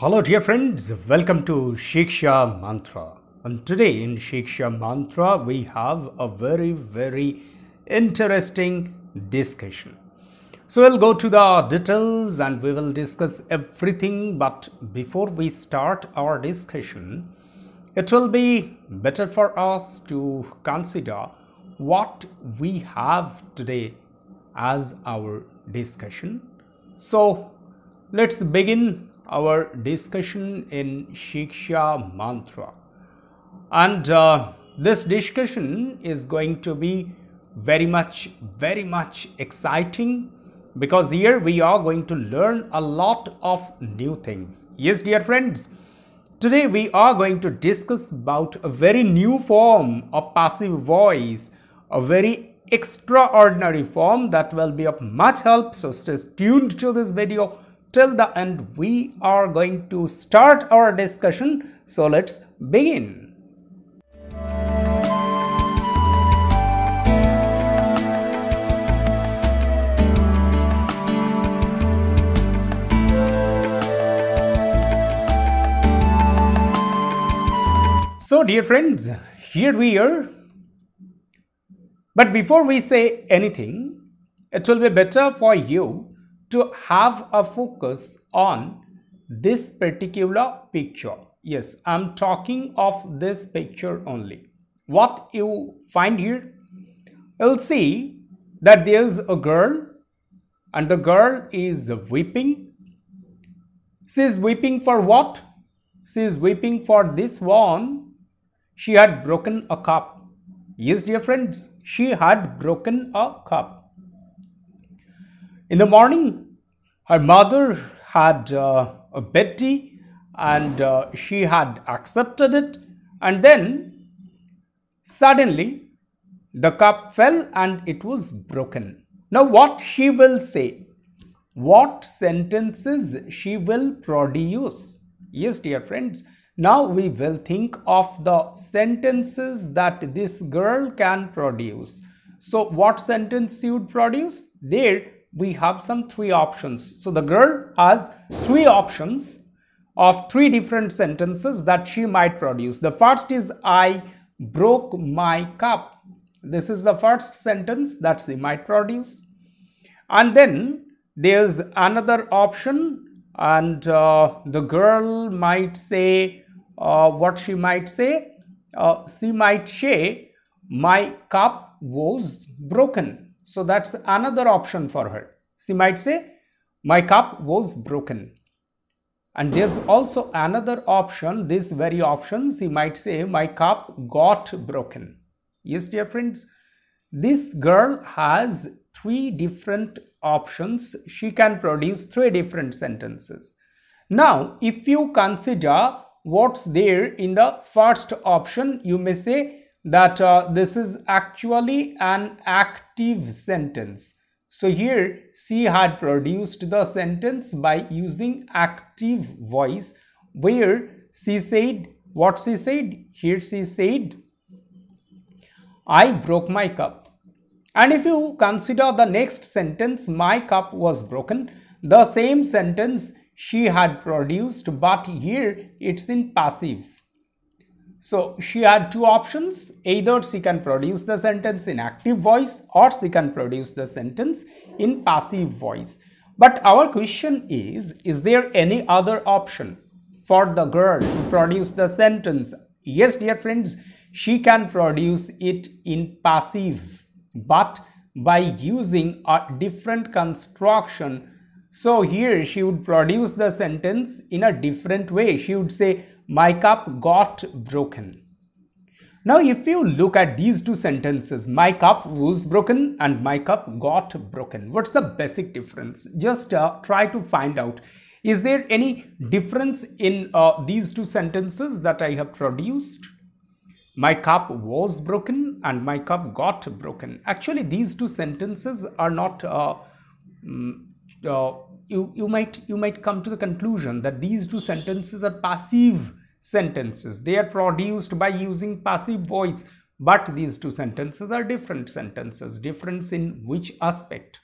Hello dear friends, welcome to Shiksha Mantra. And today in Shiksha Mantra we have a very very interesting discussion. So we'll go to the details and we will discuss everything but before we start our discussion, it will be better for us to consider what we have today as our discussion. So let's begin our discussion in Shiksha Mantra. And uh, this discussion is going to be very much, very much exciting because here we are going to learn a lot of new things. Yes, dear friends, today we are going to discuss about a very new form of passive voice, a very extraordinary form that will be of much help. So stay tuned to this video till the end we are going to start our discussion so let's begin So dear friends, here we are. But before we say anything, it will be better for you to have a focus on this particular picture. Yes, I'm talking of this picture only. What you find here, you'll see that there's a girl and the girl is weeping. She is weeping for what? She is weeping for this one. She had broken a cup. Yes, dear friends, she had broken a cup. In the morning, her mother had uh, a bed tea and uh, she had accepted it. And then suddenly the cup fell and it was broken. Now, what she will say? What sentences she will produce? Yes, dear friends. Now we will think of the sentences that this girl can produce. So, what sentence she would produce? There, we have some three options. So the girl has three options of three different sentences that she might produce. The first is I broke my cup. This is the first sentence that she might produce. And then there's another option and uh, the girl might say uh, what she might say. Uh, she might say my cup was broken so that's another option for her. She might say, My cup was broken. And there's also another option, this very option, she might say, My cup got broken. Yes, dear friends, this girl has three different options. She can produce three different sentences. Now, if you consider what's there in the first option, you may say, that uh, this is actually an active sentence. So here she had produced the sentence by using active voice where she said what she said here she said I broke my cup and if you consider the next sentence my cup was broken the same sentence she had produced but here it's in passive so she had two options. Either she can produce the sentence in active voice or she can produce the sentence in passive voice. But our question is, is there any other option for the girl to produce the sentence? Yes, dear friends, she can produce it in passive, but by using a different construction. So here she would produce the sentence in a different way. She would say, my cup got broken. Now, if you look at these two sentences, my cup was broken and my cup got broken, what's the basic difference? Just uh, try to find out. Is there any difference in uh, these two sentences that I have produced? My cup was broken and my cup got broken. Actually, these two sentences are not. Uh, mm, uh you, you might you might come to the conclusion that these two sentences are passive sentences. They are produced by using passive voice, but these two sentences are different sentences. Difference in which aspect?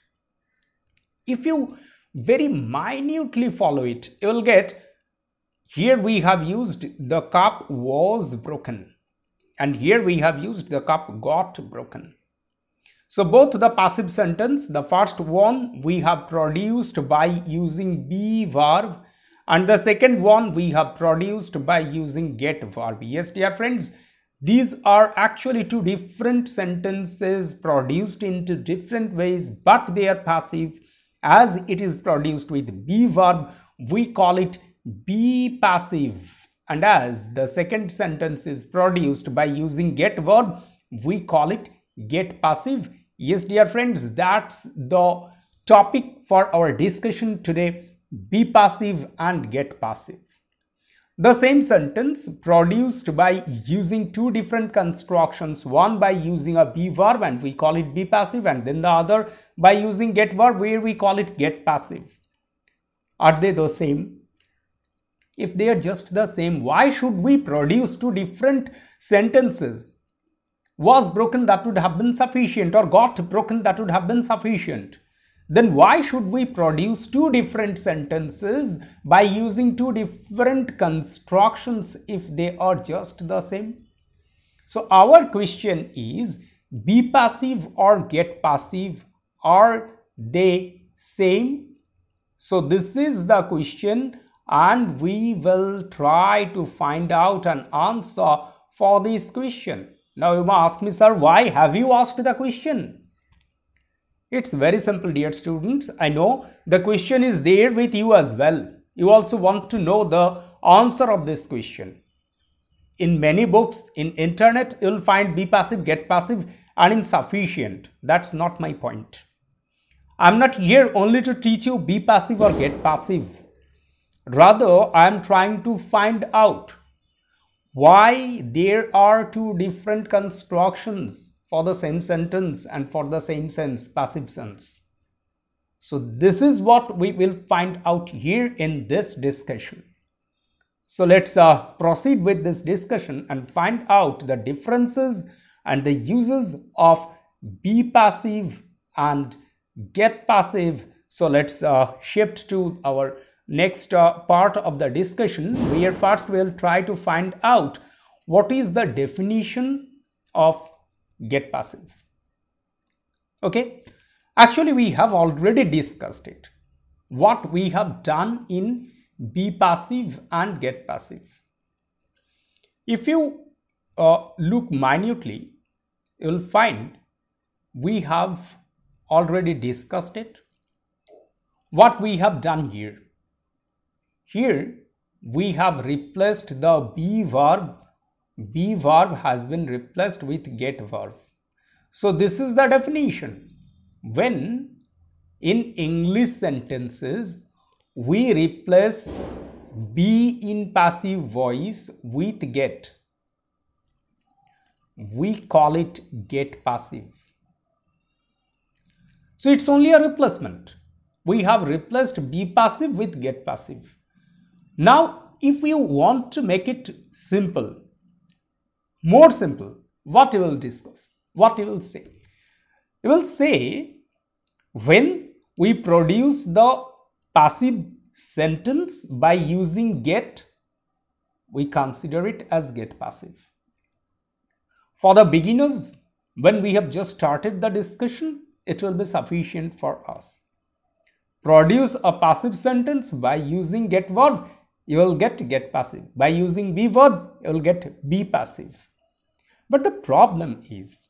If you very minutely follow it, you will get here we have used the cup was broken and here we have used the cup got broken. So both the passive sentence, the first one we have produced by using be verb and the second one we have produced by using get verb. Yes, dear friends, these are actually two different sentences produced into different ways, but they are passive. As it is produced with be verb, we call it be passive. And as the second sentence is produced by using get verb, we call it get passive. Yes, dear friends, that's the topic for our discussion today be passive and get passive. The same sentence produced by using two different constructions, one by using a be verb and we call it be passive and then the other by using get verb where we call it get passive. Are they the same? If they are just the same, why should we produce two different sentences? Was broken that would have been sufficient or got broken that would have been sufficient then why should we produce two different sentences by using two different constructions if they are just the same? So our question is be passive or get passive are they same? So this is the question and we will try to find out an answer for this question. Now you may ask me sir why have you asked the question? It's very simple dear students. I know the question is there with you as well. You also want to know the answer of this question. In many books, in internet, you'll find be passive, get passive and insufficient. That's not my point. I'm not here only to teach you be passive or get passive. Rather, I'm trying to find out why there are two different constructions for the same sentence and for the same sense, passive sense. So this is what we will find out here in this discussion. So let's uh, proceed with this discussion and find out the differences and the uses of be passive and get passive. So let's uh, shift to our next uh, part of the discussion where first we'll try to find out what is the definition of get passive. Okay, actually we have already discussed it. What we have done in be passive and get passive. If you uh, look minutely, you will find we have already discussed it. What we have done here? Here we have replaced the be verb be verb has been replaced with get verb. So this is the definition. When in English sentences we replace be in passive voice with get, we call it get passive. So it's only a replacement. We have replaced be passive with get passive. Now if you want to make it simple, more simple, what you will discuss, what you will say. You will say, when we produce the passive sentence by using get, we consider it as get passive. For the beginners, when we have just started the discussion, it will be sufficient for us. Produce a passive sentence by using get verb you will get get passive. By using be verb, you will get be passive. But the problem is,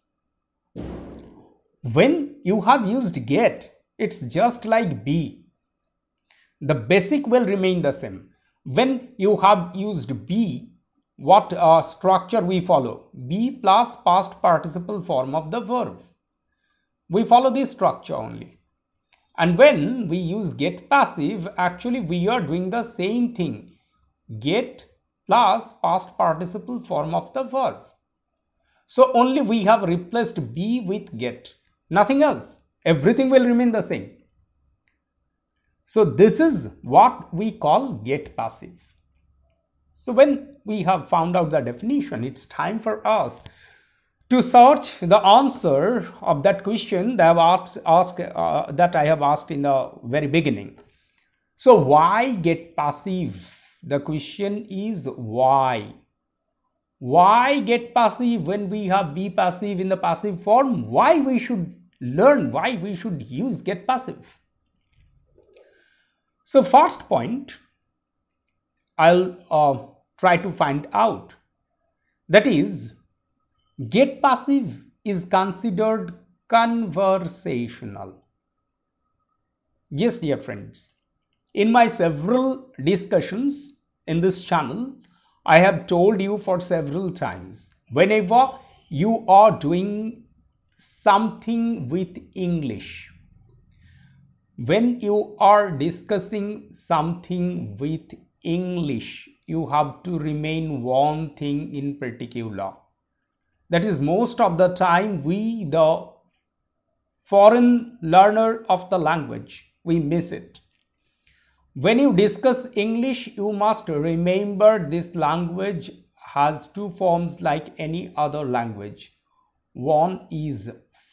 when you have used get, it's just like be. The basic will remain the same. When you have used be, what uh, structure we follow? Be plus past participle form of the verb. We follow this structure only. And when we use get passive, actually we are doing the same thing. Get plus past participle form of the verb. So only we have replaced be with get. Nothing else. Everything will remain the same. So this is what we call get passive. So when we have found out the definition, it's time for us to search the answer of that question that I have asked, asked uh, that I have asked in the very beginning. So why get passive? The question is why? Why get passive when we have be passive in the passive form? Why we should learn? Why we should use get passive? So first point, I'll uh, try to find out. That is, Get passive is considered conversational. Yes, dear friends, in my several discussions in this channel, I have told you for several times whenever you are doing something with English, when you are discussing something with English, you have to remain one thing in particular that is most of the time we the foreign learner of the language we miss it when you discuss english you must remember this language has two forms like any other language one is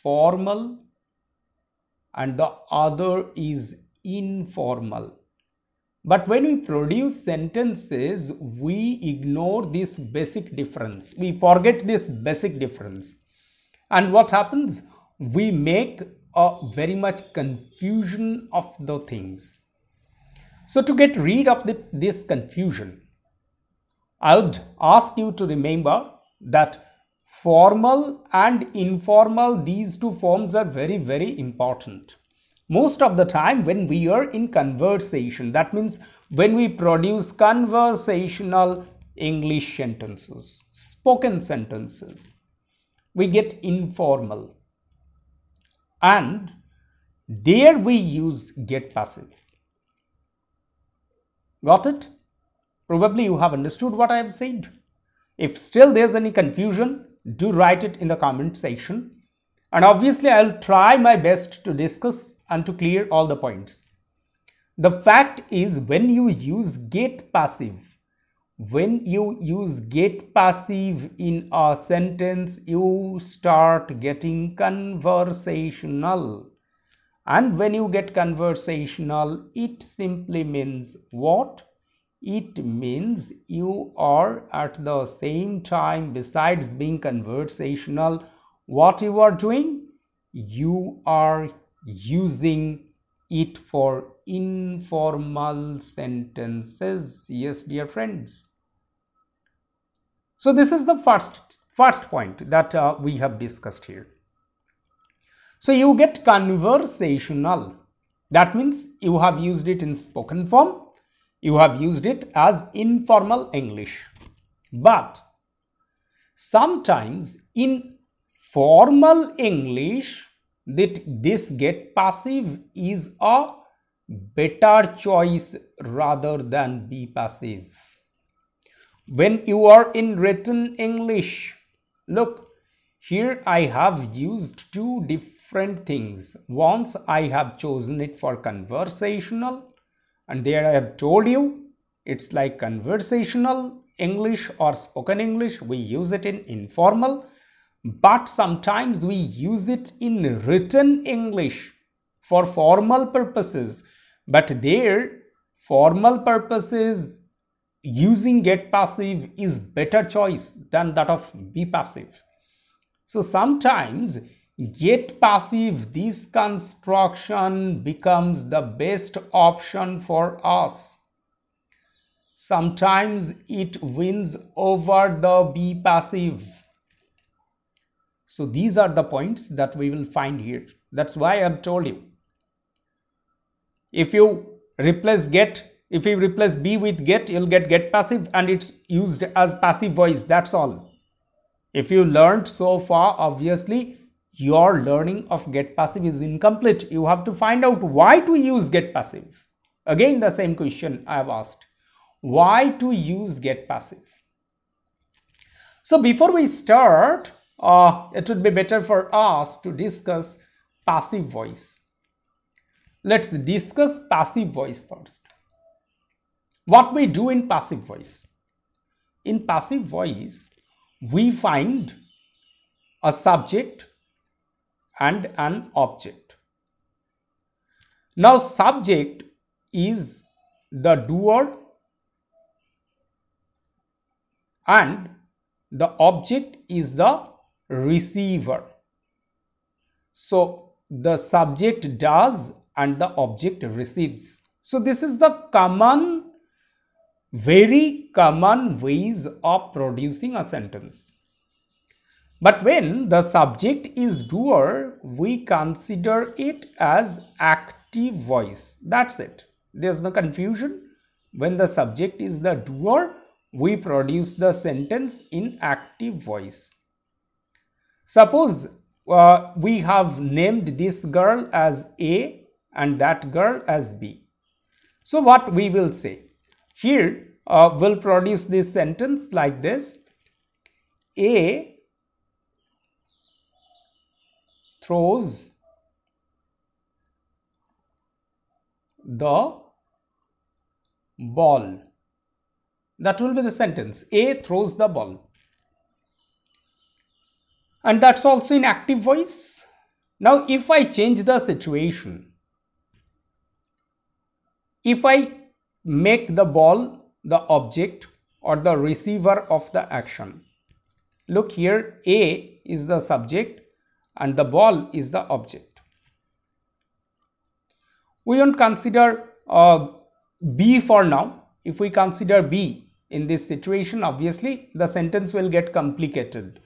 formal and the other is informal but when we produce sentences, we ignore this basic difference. We forget this basic difference. And what happens? We make a very much confusion of the things. So to get rid of the, this confusion, I would ask you to remember that formal and informal, these two forms are very, very important most of the time when we are in conversation that means when we produce conversational english sentences spoken sentences we get informal and there we use get passive got it probably you have understood what i have said if still there's any confusion do write it in the comment section and obviously i'll try my best to discuss and to clear all the points. The fact is when you use get passive, when you use get passive in a sentence, you start getting conversational. And when you get conversational, it simply means what? It means you are at the same time, besides being conversational, what you are doing? You are using it for informal sentences. Yes, dear friends. So this is the first, first point that uh, we have discussed here. So you get conversational. That means you have used it in spoken form. You have used it as informal English. But sometimes in formal English, that this get passive is a better choice rather than be passive. When you are in written English, look here I have used two different things. Once I have chosen it for conversational and there I have told you it's like conversational English or spoken English. We use it in informal but sometimes we use it in written English for formal purposes. But there, formal purposes using get passive is better choice than that of be passive. So sometimes get passive, this construction becomes the best option for us. Sometimes it wins over the be passive. So these are the points that we will find here. That's why I have told you. If you replace get, if you replace be with get, you'll get get passive and it's used as passive voice. That's all. If you learned so far, obviously your learning of get passive is incomplete. You have to find out why to use get passive. Again, the same question I have asked. Why to use get passive? So before we start, uh, it would be better for us to discuss passive voice. Let's discuss passive voice first. What we do in passive voice? In passive voice, we find a subject and an object. Now, subject is the doer and the object is the receiver. So the subject does and the object receives. So this is the common, very common ways of producing a sentence. But when the subject is doer, we consider it as active voice. That's it. There's no confusion. When the subject is the doer, we produce the sentence in active voice. Suppose uh, we have named this girl as A and that girl as B. So what we will say? Here uh, we'll produce this sentence like this. A throws the ball. That will be the sentence. A throws the ball and that's also in active voice. Now if I change the situation, if I make the ball the object or the receiver of the action. Look here A is the subject and the ball is the object. We don't consider uh, B for now. If we consider B in this situation obviously the sentence will get complicated.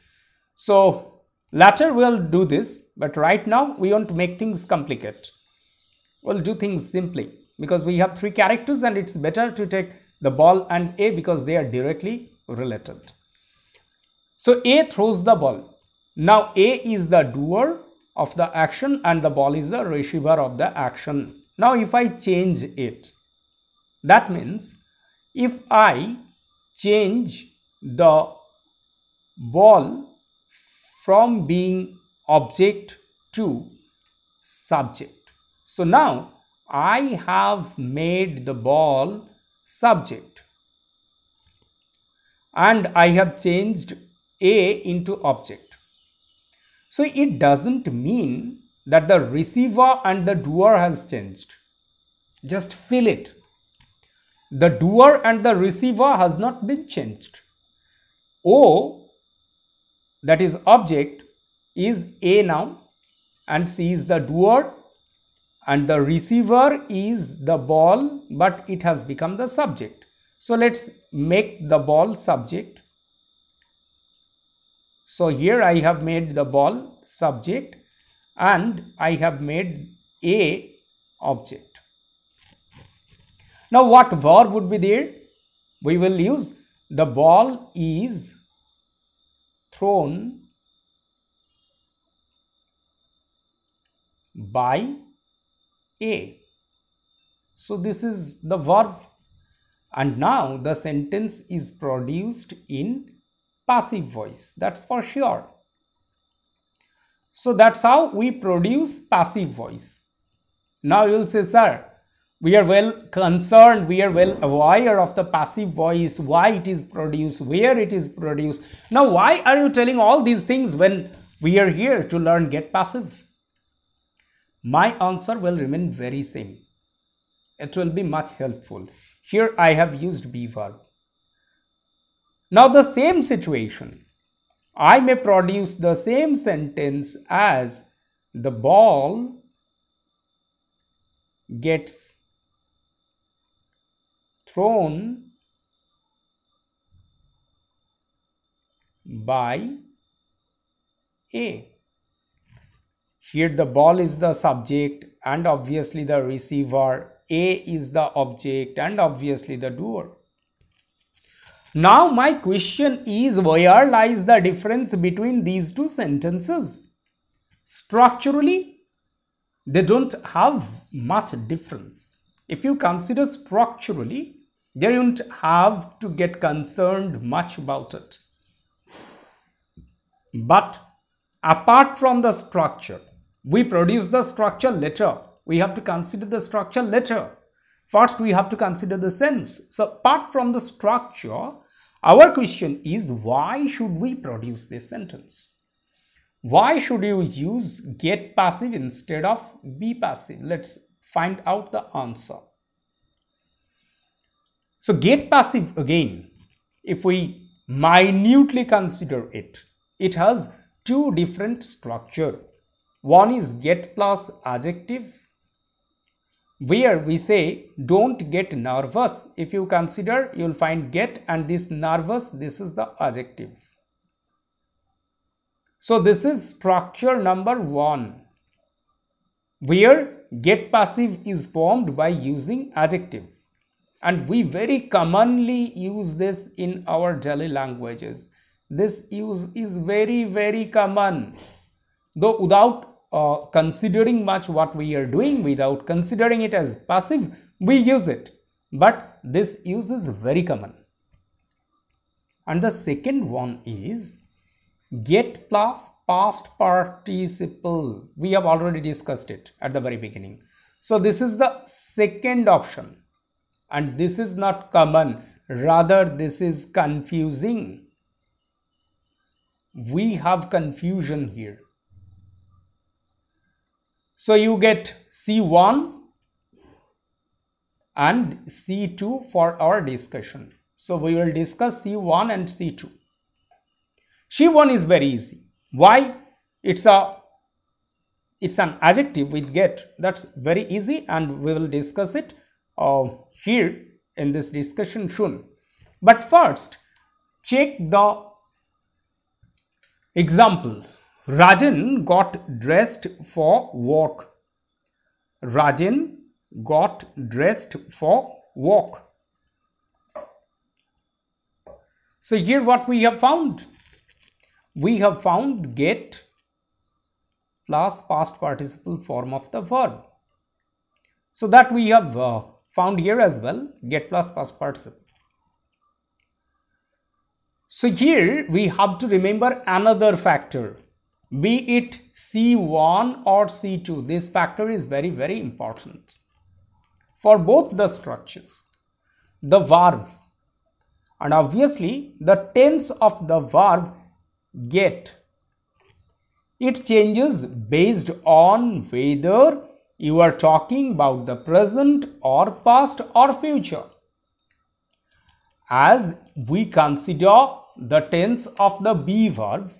So later we'll do this, but right now we want to make things complicated. We'll do things simply because we have three characters and it's better to take the ball and A because they are directly related. So A throws the ball. Now A is the doer of the action and the ball is the receiver of the action. Now if I change it, that means if I change the ball from being object to subject. So now I have made the ball subject and I have changed A into object. So it doesn't mean that the receiver and the doer has changed. Just fill it. The doer and the receiver has not been changed. O that is object is A now and C is the doer and the receiver is the ball but it has become the subject. So let's make the ball subject. So here I have made the ball subject and I have made A object. Now what verb would be there? We will use the ball is thrown by A. So this is the verb and now the sentence is produced in passive voice that's for sure. So that's how we produce passive voice. Now you will say sir we are well concerned we are well aware of the passive voice why it is produced where it is produced now why are you telling all these things when we are here to learn get passive my answer will remain very same it will be much helpful here i have used be verb now the same situation i may produce the same sentence as the ball gets thrown by A. Here the ball is the subject and obviously the receiver. A is the object and obviously the doer. Now my question is where lies the difference between these two sentences? Structurally, they don't have much difference. If you consider structurally, they don't have to get concerned much about it. But apart from the structure, we produce the structure later. We have to consider the structure later. First, we have to consider the sense. So apart from the structure, our question is why should we produce this sentence? Why should you use get passive instead of be passive? Let's find out the answer. So get passive again, if we minutely consider it, it has two different structure. One is get plus adjective where we say don't get nervous. If you consider you'll find get and this nervous this is the adjective. So this is structure number one where get passive is formed by using adjective and we very commonly use this in our daily languages this use is very very common though without uh, considering much what we are doing without considering it as passive we use it but this use is very common and the second one is get plus past participle we have already discussed it at the very beginning so this is the second option and this is not common rather this is confusing we have confusion here so you get c1 and c2 for our discussion so we will discuss c1 and c2 c1 is very easy why it's a it's an adjective with get that's very easy and we will discuss it uh, here in this discussion soon. But first, check the example. Rajan got dressed for work. Rajan got dressed for work. So here what we have found? We have found get plus past participle form of the verb. So that we have uh, found here as well get plus past participle. So here we have to remember another factor be it C1 or C2 this factor is very very important for both the structures the verb, and obviously the tense of the verb get it changes based on whether you are talking about the present or past or future. As we consider the tense of the be verb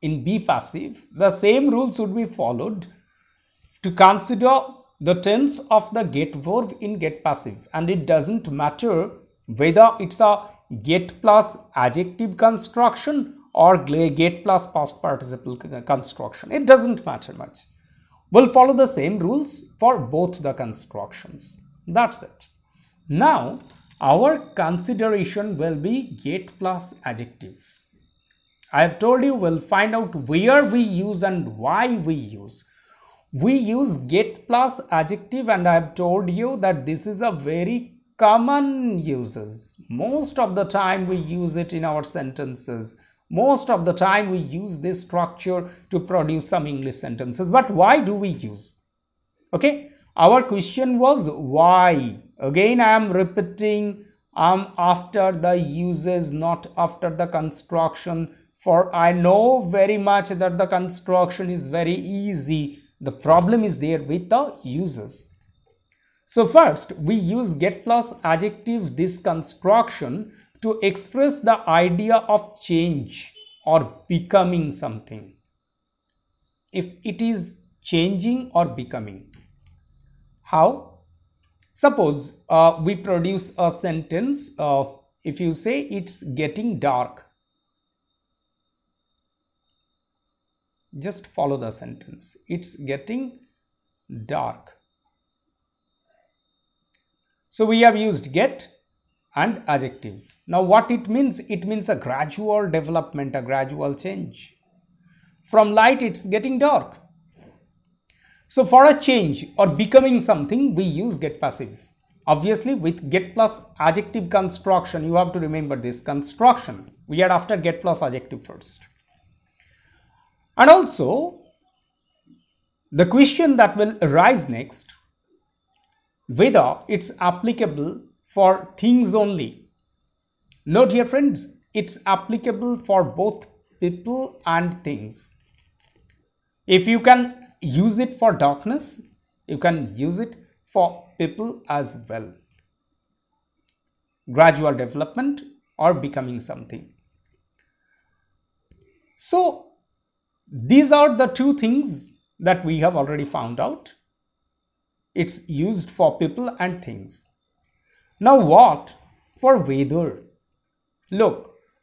in be passive, the same rules should be followed to consider the tense of the get verb in get passive and it doesn't matter whether it's a get plus adjective construction or get plus past participle construction. It doesn't matter much will follow the same rules for both the constructions. That's it. Now, our consideration will be get plus adjective. I have told you we'll find out where we use and why we use. We use get plus adjective and I have told you that this is a very common uses. Most of the time we use it in our sentences most of the time we use this structure to produce some English sentences. But why do we use? Okay, our question was why? Again, I am repeating I am after the uses, not after the construction. For I know very much that the construction is very easy. The problem is there with the uses. So first, we use get plus adjective this construction to express the idea of change or becoming something. If it is changing or becoming. How? Suppose uh, we produce a sentence, uh, if you say it's getting dark, just follow the sentence. It's getting dark. So we have used get and adjective. Now what it means? It means a gradual development, a gradual change. From light it's getting dark. So for a change or becoming something we use get passive. Obviously with get plus adjective construction you have to remember this construction. We are after get plus adjective first. And also the question that will arise next whether it's applicable for things only. No, dear friends, it's applicable for both people and things. If you can use it for darkness, you can use it for people as well. Gradual development or becoming something. So, these are the two things that we have already found out. It's used for people and things. Now what for weather? Look,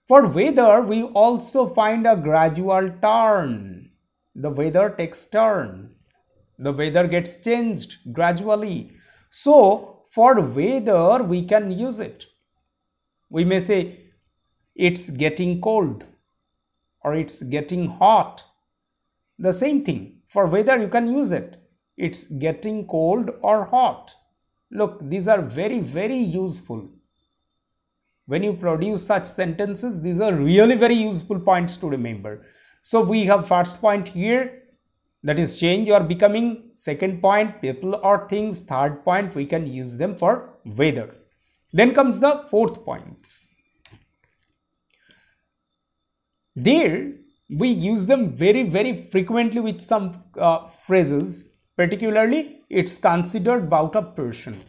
for weather we also find a gradual turn. The weather takes turn. The weather gets changed gradually. So for weather we can use it. We may say it's getting cold or it's getting hot. The same thing for weather you can use it. It's getting cold or hot. Look, these are very, very useful. When you produce such sentences, these are really very useful points to remember. So we have first point here, that is change or becoming. Second point, people or things. Third point, we can use them for weather. Then comes the fourth point. There, we use them very, very frequently with some uh, phrases Particularly, it's considered about a person.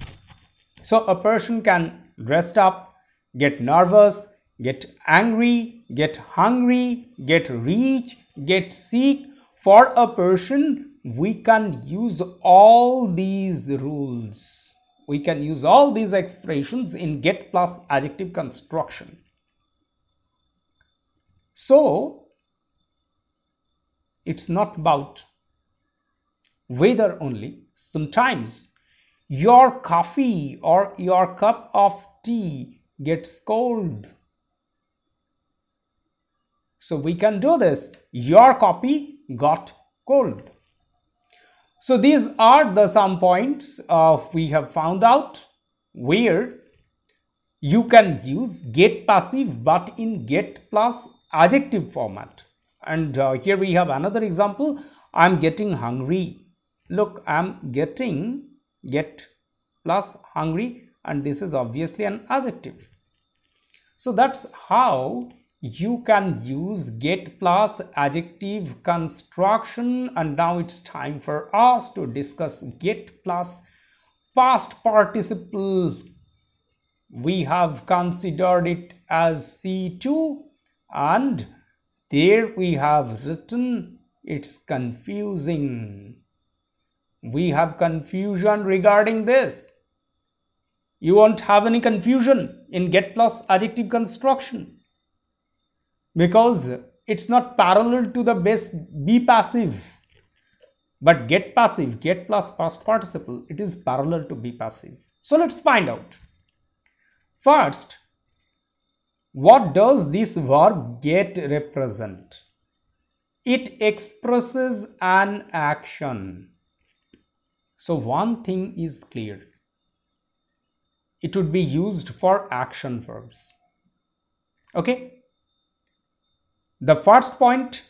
So a person can dress up, get nervous, get angry, get hungry, get rich, get sick. For a person, we can use all these rules. We can use all these expressions in get plus adjective construction. So, it's not about weather only. Sometimes your coffee or your cup of tea gets cold. So we can do this. Your copy got cold. So these are the some points uh, we have found out where you can use get passive but in get plus adjective format. And uh, here we have another example. I'm getting hungry look i'm getting get plus hungry and this is obviously an adjective so that's how you can use get plus adjective construction and now it's time for us to discuss get plus past participle we have considered it as c2 and there we have written it's confusing we have confusion regarding this. You won't have any confusion in get plus adjective construction because it's not parallel to the base be passive. But get passive, get plus past participle, it is parallel to be passive. So let's find out. First, what does this verb get represent? It expresses an action. So one thing is clear. It would be used for action verbs. Okay. The first point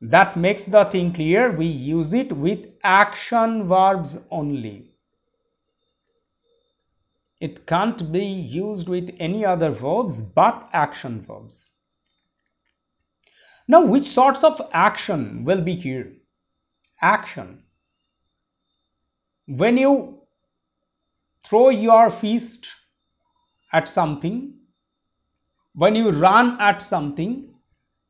that makes the thing clear, we use it with action verbs only. It can't be used with any other verbs but action verbs. Now, which sorts of action will be here? Action when you throw your fist at something, when you run at something,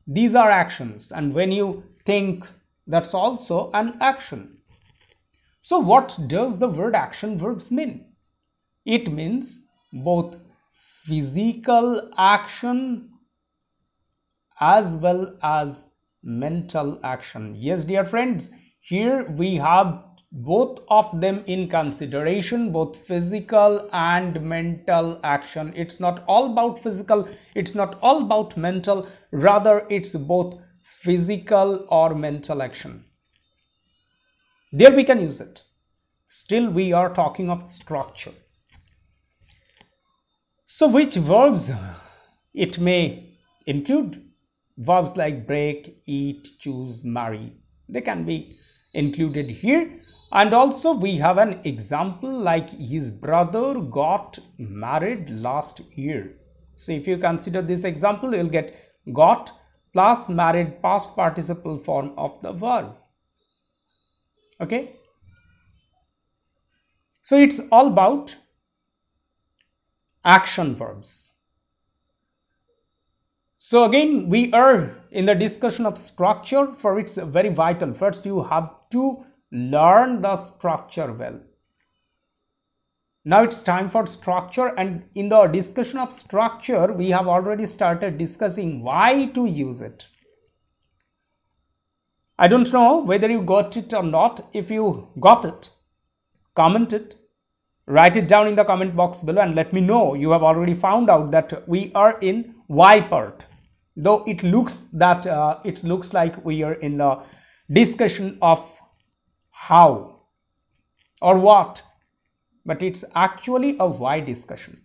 these are actions. And when you think, that's also an action. So, what does the word action verbs mean? It means both physical action as well as mental action. Yes, dear friends, here we have both of them in consideration both physical and mental action it's not all about physical it's not all about mental rather it's both physical or mental action there we can use it still we are talking of structure so which verbs it may include verbs like break eat choose marry they can be included here and also we have an example like his brother got married last year. So if you consider this example, you'll get got plus married past participle form of the verb. Okay. So it's all about action verbs. So again, we are in the discussion of structure for it's very vital. First, you have to learn the structure well now it's time for structure and in the discussion of structure we have already started discussing why to use it i don't know whether you got it or not if you got it comment it write it down in the comment box below and let me know you have already found out that we are in why part though it looks that uh, it looks like we are in the discussion of how or what, but it's actually a why discussion.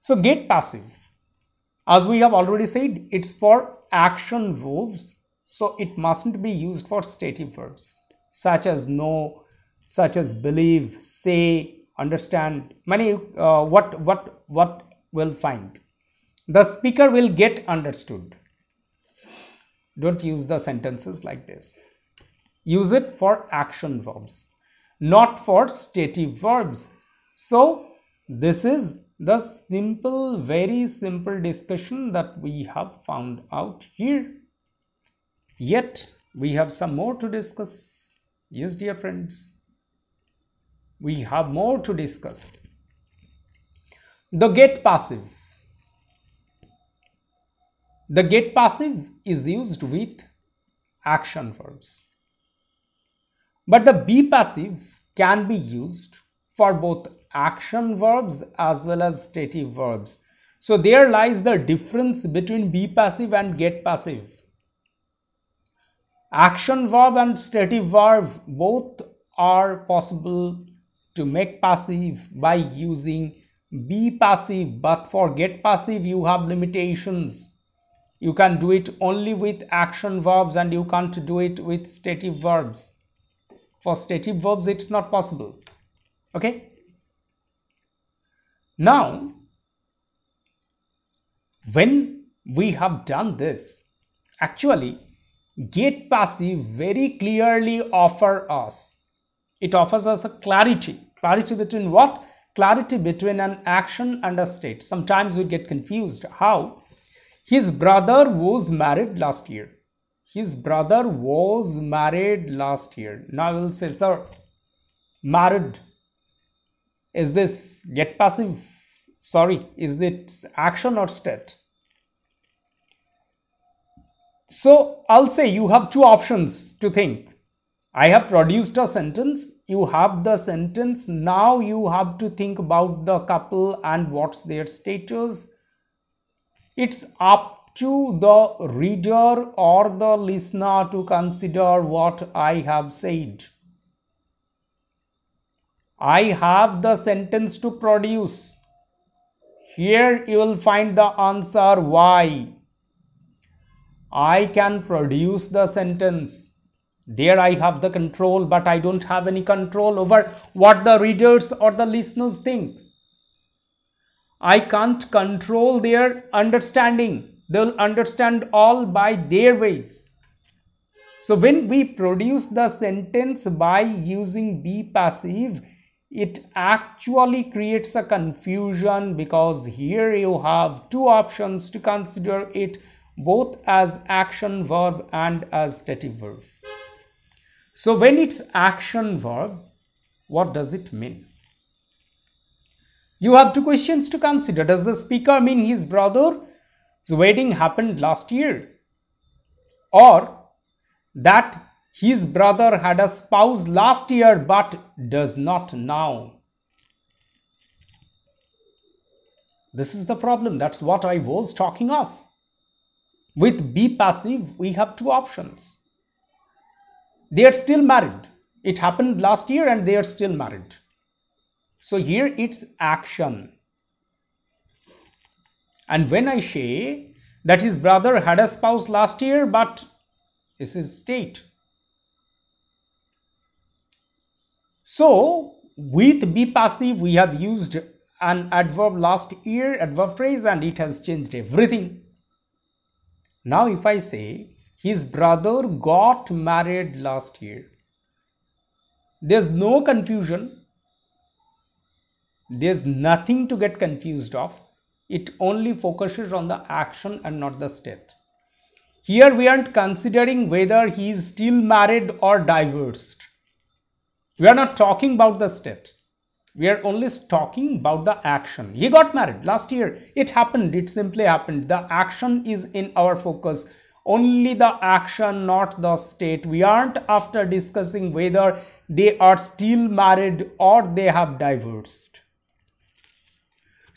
So get passive, as we have already said, it's for action verbs, so it mustn't be used for stative verbs such as know, such as believe, say, understand. Many uh, what what what will find. The speaker will get understood. Don't use the sentences like this. Use it for action verbs, not for stative verbs. So, this is the simple, very simple discussion that we have found out here. Yet, we have some more to discuss. Yes, dear friends, we have more to discuss. The get passive. The get passive is used with action verbs. But the be passive can be used for both action verbs as well as stative verbs. So there lies the difference between be passive and get passive. Action verb and stative verb both are possible to make passive by using be passive but for get passive you have limitations. You can do it only with action verbs and you can't do it with stative verbs. For stative verbs, it's not possible. Okay. Now, when we have done this, actually, get passive very clearly offer us. It offers us a clarity. Clarity between what? Clarity between an action and a state. Sometimes we get confused. How? His brother was married last year his brother was married last year. Now I will say, sir, married. Is this get passive? Sorry, is it action or state? So I'll say you have two options to think. I have produced a sentence, you have the sentence, now you have to think about the couple and what's their status. It's up to the reader or the listener to consider what I have said. I have the sentence to produce. Here you will find the answer why. I can produce the sentence. There I have the control, but I don't have any control over what the readers or the listeners think. I can't control their understanding they will understand all by their ways. So when we produce the sentence by using be passive, it actually creates a confusion because here you have two options to consider it both as action verb and as stative verb. So when it's action verb, what does it mean? You have two questions to consider. Does the speaker mean his brother his wedding happened last year, or that his brother had a spouse last year but does not now. This is the problem. That's what I was talking of. With be passive, we have two options. They are still married. It happened last year and they are still married. So here it's action. And when I say that his brother had a spouse last year but is his state. So with be passive we have used an adverb last year adverb phrase and it has changed everything. Now if I say his brother got married last year there's no confusion there's nothing to get confused of it only focuses on the action and not the state. Here we aren't considering whether he is still married or divorced. We are not talking about the state. We are only talking about the action. He got married last year. It happened. It simply happened. The action is in our focus only the action not the state we aren't after discussing whether they are still married or they have divorced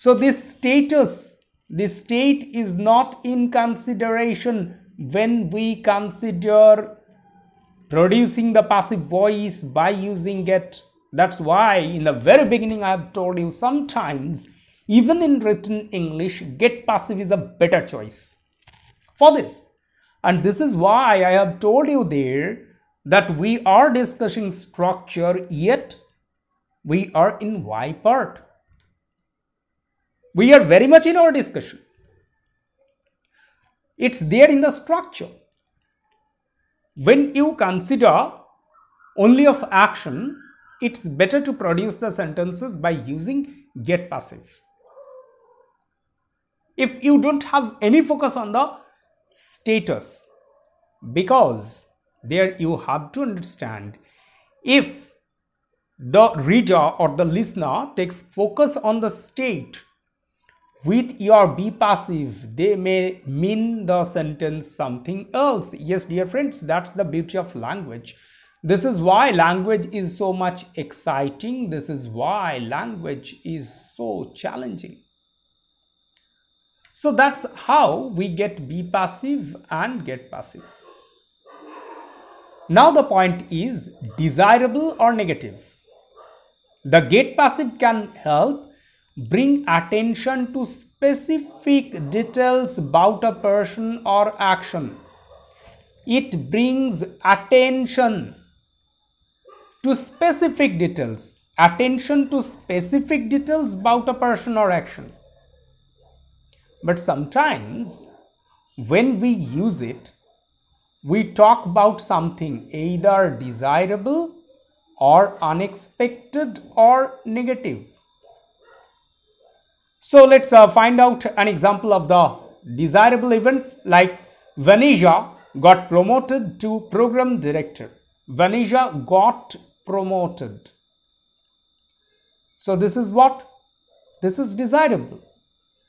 so this status, this state is not in consideration when we consider producing the passive voice by using it. That's why in the very beginning I have told you sometimes even in written English get passive is a better choice for this. And this is why I have told you there that we are discussing structure yet we are in Y part. We are very much in our discussion. It's there in the structure. When you consider only of action, it's better to produce the sentences by using get passive. If you don't have any focus on the status, because there you have to understand if the reader or the listener takes focus on the state with your be passive they may mean the sentence something else yes dear friends that's the beauty of language this is why language is so much exciting this is why language is so challenging so that's how we get be passive and get passive now the point is desirable or negative the get passive can help bring attention to specific details about a person or action. It brings attention to specific details. Attention to specific details about a person or action. But sometimes when we use it, we talk about something either desirable or unexpected or negative so let's uh, find out an example of the desirable event like Vanija got promoted to program director. Vanija got promoted. So this is what? This is desirable.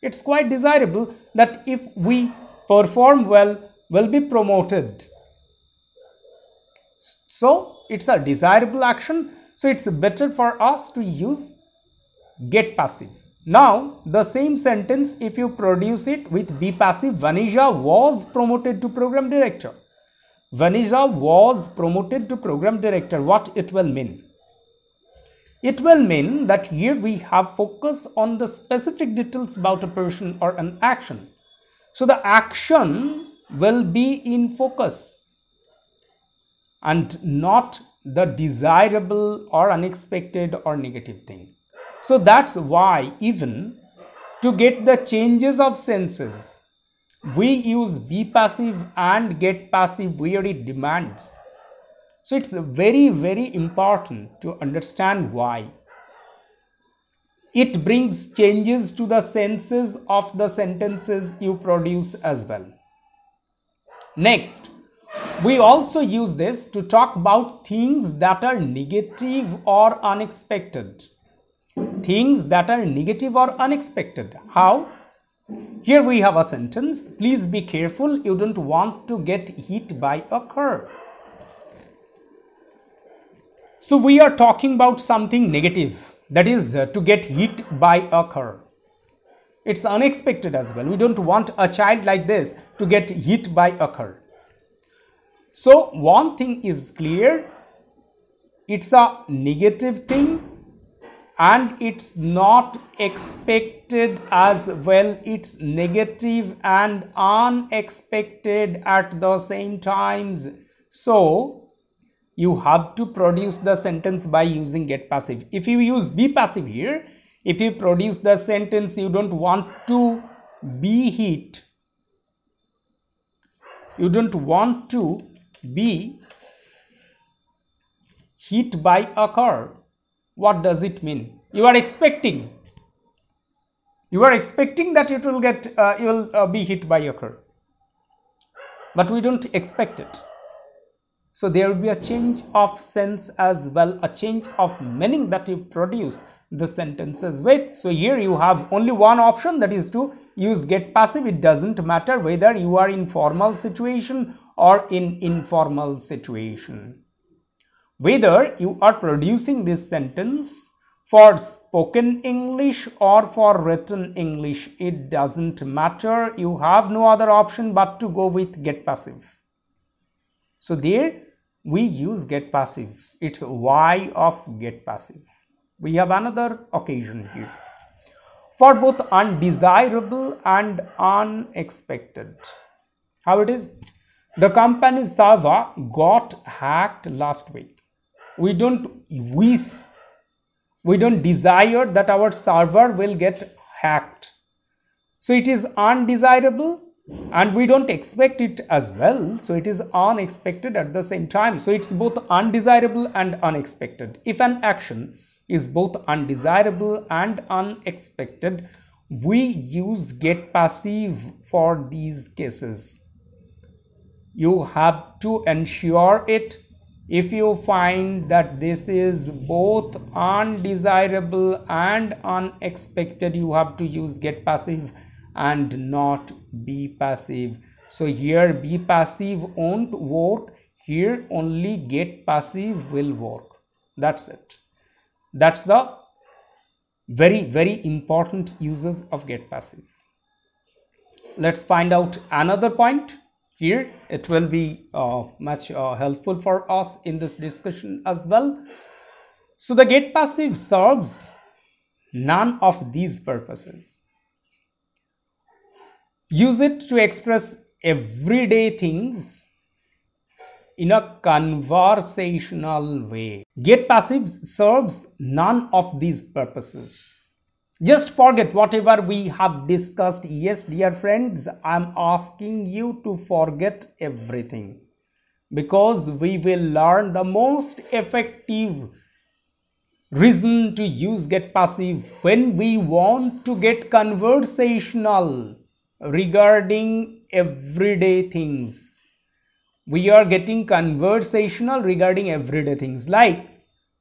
It's quite desirable that if we perform well, we'll be promoted. So it's a desirable action. So it's better for us to use get passive. Now, the same sentence, if you produce it with be passive, Vanija was promoted to program director. Vanija was promoted to program director. What it will mean? It will mean that here we have focus on the specific details about a person or an action. So, the action will be in focus and not the desirable or unexpected or negative thing. So that's why even to get the changes of senses, we use be passive and get passive where demands. So it's very, very important to understand why. It brings changes to the senses of the sentences you produce as well. Next, we also use this to talk about things that are negative or unexpected. Things that are negative or unexpected. How? Here we have a sentence. Please be careful. You don't want to get hit by a car. So we are talking about something negative. That is uh, to get hit by a car. It's unexpected as well. We don't want a child like this to get hit by a car. So one thing is clear. It's a negative thing and it's not expected as well it's negative and unexpected at the same times so you have to produce the sentence by using get passive if you use be passive here if you produce the sentence you don't want to be hit you don't want to be hit by a car what does it mean you are expecting you are expecting that it will get uh, you will uh, be hit by a curve but we don't expect it so there will be a change of sense as well a change of meaning that you produce the sentences with so here you have only one option that is to use get passive it doesn't matter whether you are in formal situation or in informal situation whether you are producing this sentence for spoken English or for written English, it doesn't matter. You have no other option but to go with get passive. So there we use get passive. It's why of get passive. We have another occasion here. For both undesirable and unexpected. How it is? The company server got hacked last week we don't wish we don't desire that our server will get hacked so it is undesirable and we don't expect it as well so it is unexpected at the same time so it's both undesirable and unexpected if an action is both undesirable and unexpected we use get passive for these cases you have to ensure it if you find that this is both undesirable and unexpected you have to use get passive and not be passive so here be passive won't work here only get passive will work that's it that's the very very important uses of get passive let's find out another point here it will be uh, much uh, helpful for us in this discussion as well so the get passive serves none of these purposes use it to express everyday things in a conversational way get passive serves none of these purposes just forget whatever we have discussed. Yes, dear friends, I'm asking you to forget everything because we will learn the most effective reason to use get passive when we want to get conversational regarding everyday things. We are getting conversational regarding everyday things like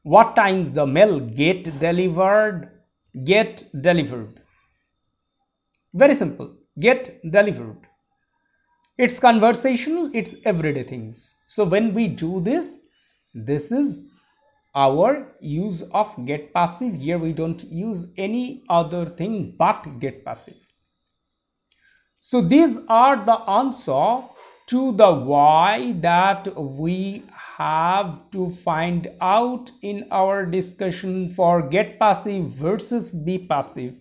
what times the mail get delivered, get delivered. Very simple, get delivered. It's conversational, it's everyday things. So when we do this, this is our use of get passive. Here we don't use any other thing but get passive. So these are the answer to the why that we have to find out in our discussion for get passive versus be passive.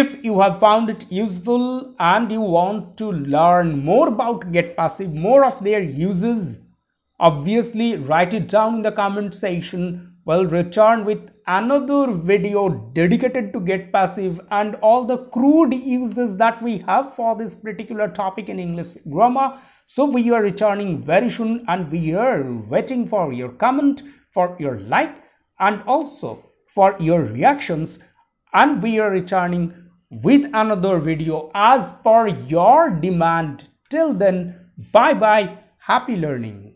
If you have found it useful and you want to learn more about get passive, more of their uses, obviously write it down in the comment section. We'll return with another video dedicated to get passive and all the crude uses that we have for this particular topic in English grammar. So we are returning very soon and we are waiting for your comment, for your like and also for your reactions and we are returning with another video as per your demand. Till then, bye bye, happy learning.